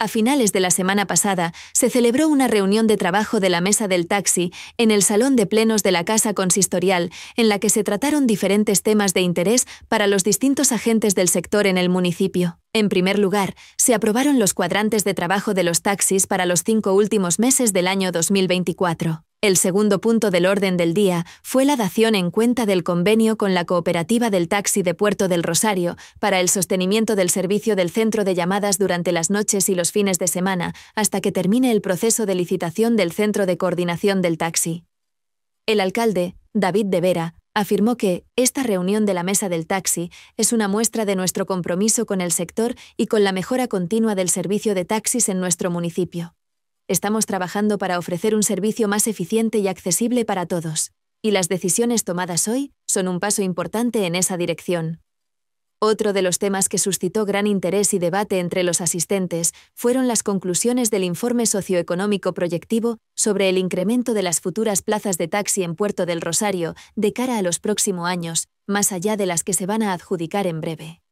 A finales de la semana pasada, se celebró una reunión de trabajo de la mesa del taxi en el Salón de Plenos de la Casa Consistorial, en la que se trataron diferentes temas de interés para los distintos agentes del sector en el municipio. En primer lugar, se aprobaron los cuadrantes de trabajo de los taxis para los cinco últimos meses del año 2024. El segundo punto del orden del día fue la dación en cuenta del convenio con la Cooperativa del Taxi de Puerto del Rosario para el sostenimiento del servicio del centro de llamadas durante las noches y los fines de semana hasta que termine el proceso de licitación del Centro de Coordinación del Taxi. El alcalde, David de Vera, afirmó que esta reunión de la mesa del taxi es una muestra de nuestro compromiso con el sector y con la mejora continua del servicio de taxis en nuestro municipio estamos trabajando para ofrecer un servicio más eficiente y accesible para todos, y las decisiones tomadas hoy son un paso importante en esa dirección. Otro de los temas que suscitó gran interés y debate entre los asistentes fueron las conclusiones del informe socioeconómico proyectivo sobre el incremento de las futuras plazas de taxi en Puerto del Rosario de cara a los próximos años, más allá de las que se van a adjudicar en breve.